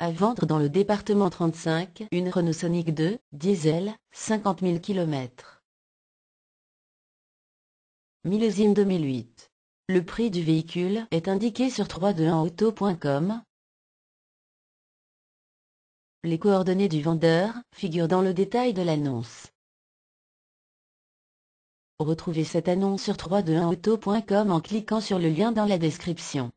À vendre dans le département 35, une Renault Sonic 2, diesel, 50 000 km. Millésime 2008. Le prix du véhicule est indiqué sur 321auto.com. Les coordonnées du vendeur figurent dans le détail de l'annonce. Retrouvez cette annonce sur 321auto.com en cliquant sur le lien dans la description.